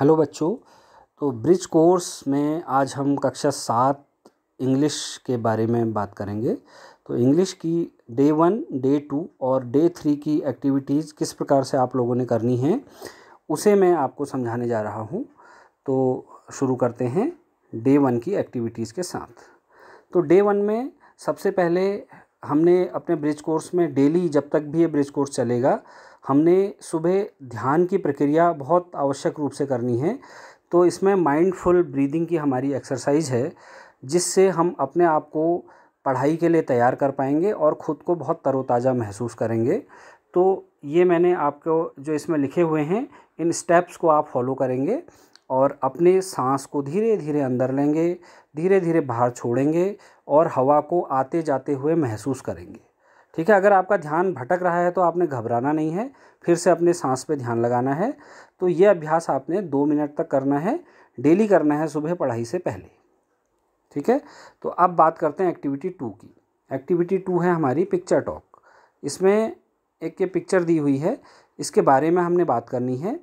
hello बच्चों तो bridge course में आज हम कक्षा सात इंग्लिश के बारे में बात करेंगे तो इंग्लिश की डे वन डे टू और डे थ्री की एक्टिविटीज़ किस प्रकार से आप लोगों ने करनी है उसे मैं आपको समझाने जा रहा हूँ तो शुरू करते हैं डे वन की एक्टिविटीज़ के साथ तो डे वन में सबसे पहले हमने अपने ब्रिज कोर्स में डेली जब तक भी ये ब्रिज कोर्स चलेगा हमने सुबह ध्यान की प्रक्रिया बहुत आवश्यक रूप से करनी है तो इसमें माइंडफुल ब्रीदिंग की हमारी एक्सरसाइज है जिससे हम अपने आप को पढ़ाई के लिए तैयार कर पाएंगे और ख़ुद को बहुत तरोताज़ा महसूस करेंगे तो ये मैंने आपको जो इसमें लिखे हुए हैं इन स्टेप्स को आप फॉलो करेंगे और अपने सांस को धीरे धीरे अंदर लेंगे धीरे धीरे बाहर छोड़ेंगे और हवा को आते जाते हुए महसूस करेंगे ठीक है अगर आपका ध्यान भटक रहा है तो आपने घबराना नहीं है फिर से अपने सांस पे ध्यान लगाना है तो ये अभ्यास आपने दो मिनट तक करना है डेली करना है सुबह पढ़ाई से पहले ठीक है तो अब बात करते हैं एक्टिविटी टू की एक्टिविटी टू है हमारी पिक्चर टॉक इसमें एक ये पिक्चर दी हुई है इसके बारे में हमने बात करनी है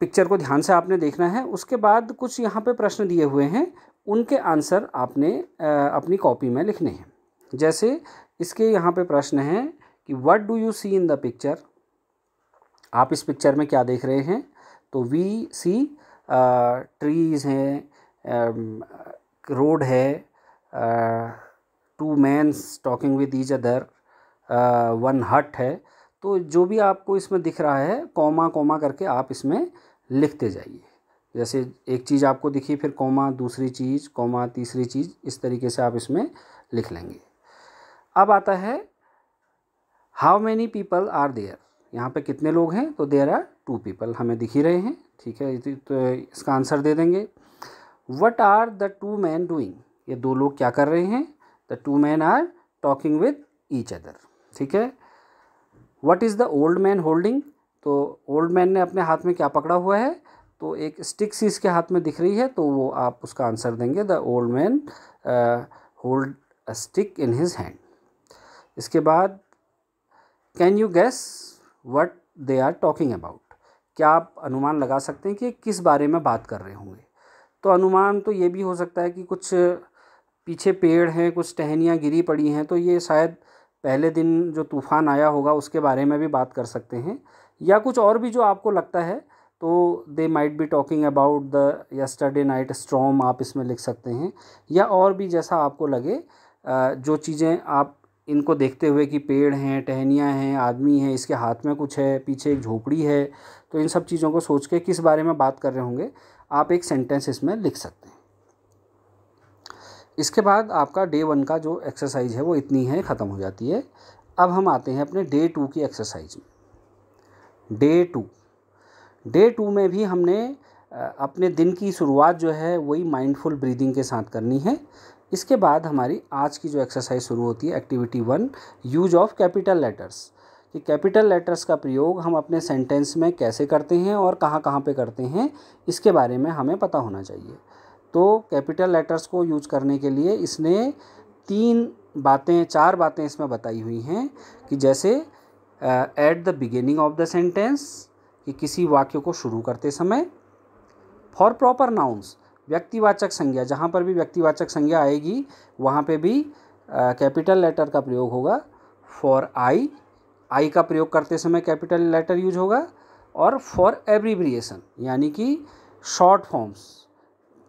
पिक्चर को ध्यान से आपने देखना है उसके बाद कुछ यहाँ पे प्रश्न दिए हुए हैं उनके आंसर आपने अपनी कॉपी में लिखने हैं जैसे इसके यहाँ पे प्रश्न है कि what do you see in the picture आप इस पिक्चर में क्या देख रहे हैं तो वी सी ट्रीज़ हैं रोड है two mans talking with each other one hut है तो जो भी आपको इसमें दिख रहा है कॉमा कॉमा करके आप इसमें लिखते जाइए जैसे एक चीज़ आपको दिखी फिर कॉमा दूसरी चीज़ कॉमा तीसरी चीज़ इस तरीके से आप इसमें लिख लेंगे अब आता है how many people are there यहाँ पे कितने लोग हैं तो देर आर टू पीपल हमें दिख ही रहे हैं ठीक है तो इसका आंसर दे देंगे what are the two man doing ये दो लोग क्या कर रहे हैं the two man are talking with each other ठीक है what is the old man holding तो ओल्ड मैन ने अपने हाथ में क्या पकड़ा हुआ है तो एक स्टिक सी इसके हाथ में दिख रही है तो वो आप उसका आंसर देंगे the old man hold a stick in his hand इसके बाद can you guess what they are talking about क्या आप अनुमान लगा सकते हैं कि किस बारे में बात कर रहे होंगे तो अनुमान तो ये भी हो सकता है कि कुछ पीछे पेड़ हैं कुछ टहनियाँ गिरी पड़ी हैं तो ये शायद पहले दिन जो तूफ़ान आया होगा उसके बारे में भी बात कर सकते हैं या कुछ और भी जो आपको लगता है तो they might be talking about the yesterday night storm आप इसमें लिख सकते हैं या और भी जैसा आपको लगे जो चीज़ें आप इनको देखते हुए कि पेड़ हैं टहनियाँ हैं आदमी हैं इसके हाथ में कुछ है पीछे एक झोपड़ी है तो इन सब चीज़ों को सोच के किस बारे में बात कर रहे होंगे आप एक सेंटेंस इसमें लिख सकते हैं इसके बाद आपका डे वन का जो एक्सरसाइज है वो इतनी है ख़त्म हो जाती है अब हम आते हैं अपने डे टू की एक्सरसाइज में डे टू डे टू में भी हमने अपने दिन की शुरुआत जो है वही माइंडफुल ब्रीदिंग के साथ करनी है इसके बाद हमारी आज की जो एक्सरसाइज शुरू होती है activity one use of capital letters कि कैपिटल लेटर्स का प्रयोग हम अपने सेंटेंस में कैसे करते हैं और कहाँ कहाँ पे करते हैं इसके बारे में हमें पता होना चाहिए तो कैपिटल लेटर्स को यूज करने के लिए इसने तीन बातें चार बातें इसमें बताई हुई हैं कि जैसे at the beginning of the sentence कि किसी वाक्य को शुरू करते समय फॉर प्रॉपर नाउंस व्यक्तिवाचक संज्ञा जहाँ पर भी व्यक्तिवाचक संज्ञा आएगी वहाँ पे भी कैपिटल लेटर का प्रयोग होगा फॉर आई आई का प्रयोग करते समय कैपिटल लेटर यूज होगा और फॉर एब्रीब्रिएशन यानी कि शॉर्ट फॉर्म्स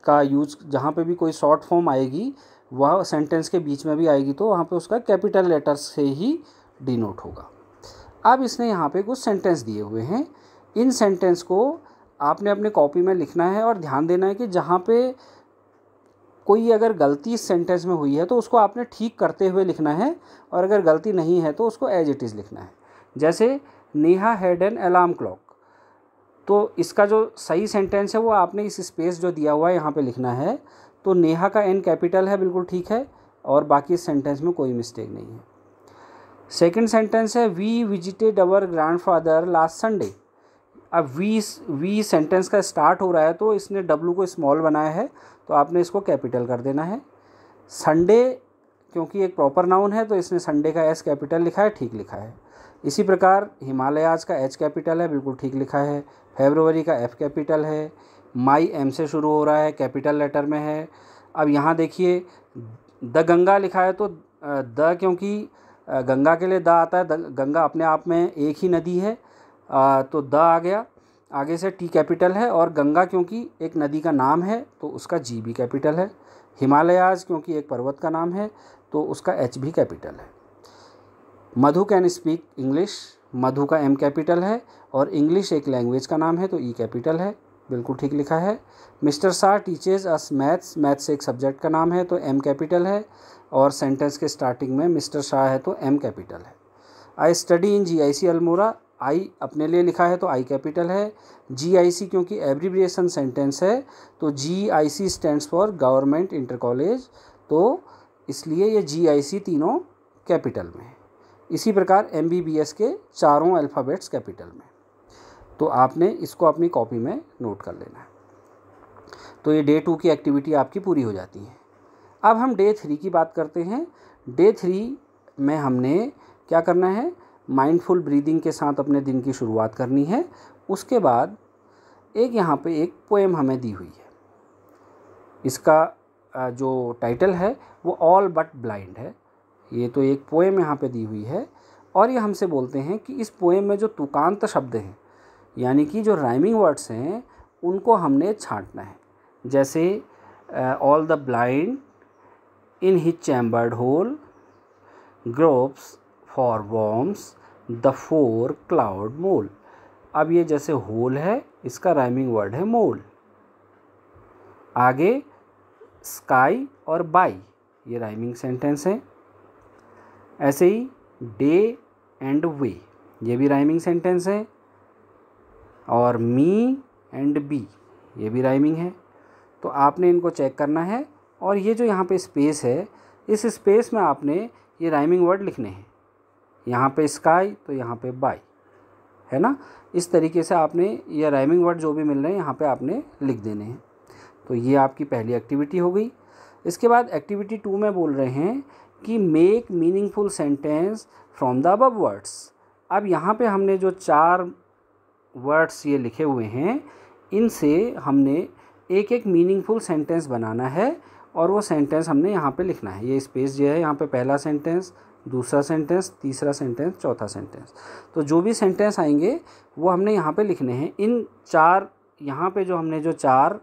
का यूज जहाँ पे भी कोई शॉर्ट फॉर्म आएगी वह सेंटेंस के बीच में भी आएगी तो वहाँ पे उसका कैपिटल लेटर से ही डिनोट होगा अब इसने यहाँ पे कुछ सेंटेंस दिए हुए हैं इन सेंटेंस को आपने अपने कॉपी में लिखना है और ध्यान देना है कि जहाँ पे कोई अगर गलती इस सेंटेंस में हुई है तो उसको आपने ठीक करते हुए लिखना है और अगर गलती नहीं है तो उसको एज इट इज़ लिखना है जैसे Neha had an alarm clock तो इसका जो सही सेंटेंस है वो आपने इस स्पेस जो दिया हुआ है यहाँ पे लिखना है तो नेहा का एन कैपिटल है बिल्कुल ठीक है और बाकी इस सेंटेंस में कोई मिस्टेक नहीं है सेकेंड सेंटेंस है we visited our grandfather last Sunday अब वी वी सेंटेंस का स्टार्ट हो रहा है तो इसने डब्लू को स्मॉल बनाया है तो आपने इसको कैपिटल कर देना है संडे क्योंकि एक प्रॉपर नाउन है तो इसने संडे का एस कैपिटल लिखा है ठीक लिखा है इसी प्रकार हिमालयाज का एच कैपिटल है बिल्कुल ठीक लिखा है फेबरवरी का एफ कैपिटल है माई एम से शुरू हो रहा है कैपिटल लेटर में है अब यहाँ देखिए द गंगा लिखा है तो द क्योंकि गंगा के लिए द आता है द गंगा अपने आप में एक ही नदी है आ, तो द आ गया आगे से टी कैपिटल है और गंगा क्योंकि एक नदी का नाम है तो उसका जी भी कैपिटल है हिमालयाज क्योंकि एक पर्वत का नाम है तो उसका एच भी कैपिटल है Madhu can speak English Madhu का एम कैपिटल है और इंग्लिश एक लैंग्वेज का नाम है तो ई कैपिटल है बिल्कुल ठीक लिखा है mister Shah teaches us maths maths एक सब्जेक्ट का नाम है तो एम कैपिटल है और सेंटेंस के स्टार्टिंग में मिस्टर शाह है तो एम कैपिटल है I study in ji I सी अल्मोरा आई अपने लिए लिखा है तो आई कैपिटल है जी आई सी क्योंकि एब्रीब्रिएशन सेंटेंस है तो G I C stands for government inter college तो इसलिए ये जी आई सी तीनों कैपिटल में इसी प्रकार एम बी बी एस के चारों अल्फ़ाबेट्स कैपिटल में तो आपने इसको अपनी कॉपी में नोट कर लेना है तो ये डे टू की एक्टिविटी आपकी पूरी हो जाती है अब हम डे थ्री की बात करते हैं डे थ्री में हमने क्या करना है माइंडफुल ब्रीदिंग के साथ अपने दिन की शुरुआत करनी है उसके बाद एक यहाँ पे एक पोएम हमें दी हुई है इसका जो टाइटल है वो ऑल बट ब्लाइंड है ये तो एक पोएम यहाँ पे दी हुई है और ये हमसे बोलते हैं कि इस पोएम में जो तुकांत शब्द हैं यानी कि जो राइमिंग वर्ड्स हैं उनको हमने छांटना है जैसे all the blind in his chambered hole gropes for worms the four clawed mole अब ये जैसे होल है इसका राइमिंग वर्ड है मोल आगे स्काई और बाई ये राइमिंग सेंटेंस है ऐसे ही डे एंड वे ये भी राइमिंग सेंटेंस है और मी एंड बी ये भी राइमिंग है तो आपने इनको चेक करना है और ये जो यहाँ पे स्पेस है इस स्पेस में आपने ये राइमिंग वर्ड लिखने हैं यहाँ पे स्काई तो यहाँ पे बाई है ना इस तरीके से आपने ये राइमिंग वर्ड जो भी मिल रहे हैं यहाँ पे आपने लिख देने हैं तो ये आपकी पहली एक्टिविटी हो गई इसके बाद एक्टिविटी टू में बोल रहे हैं कि make meaningful sentence from the above words अब यहाँ पे हमने जो चार वर्ड्स ये लिखे हुए हैं इनसे हमने एक एक मीनिंगफुल सेंटेंस बनाना है और वो सेंटेंस हमने यहाँ पे लिखना है ये स्पेस जो है यहाँ पे पहला सेंटेंस दूसरा सेंटेंस तीसरा सेंटेंस चौथा सेंटेंस तो जो भी सेंटेंस आएंगे वो हमने यहाँ पे लिखने हैं इन चार यहाँ पे जो हमने जो चार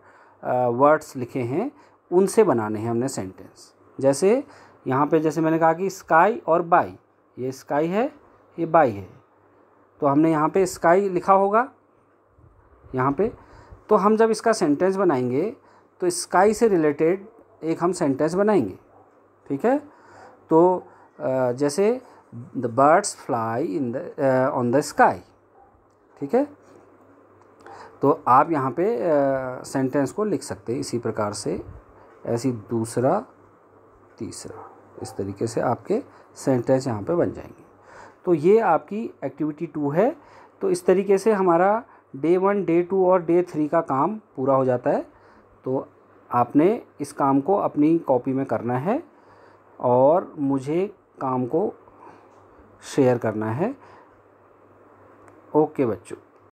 वर्ड्स लिखे हैं उनसे बनाने हैं हमने सेंटेंस जैसे यहाँ पे जैसे मैंने कहा कि स्काई और बाई ये स्काई है ये बाई है तो हमने यहाँ पे स्काई लिखा होगा यहाँ पे तो हम जब इसका सेंटेंस बनाएंगे तो स्काई से रिलेटेड एक हम सेंटेंस बनाएंगे ठीक है तो जैसे the birds fly in the on the sky ठीक है तो आप यहाँ पे सेंटेंस को लिख सकते हैं इसी प्रकार से ऐसी दूसरा तीसरा इस तरीके से आपके सेंटेंस यहाँ पे बन जाएंगे तो ये आपकी एक्टिविटी टू है तो इस तरीके से हमारा डे वन डे टू और डे थ्री का काम पूरा हो जाता है तो आपने इस काम को अपनी कॉपी में करना है और मुझे काम को शेयर करना है ओके बच्चों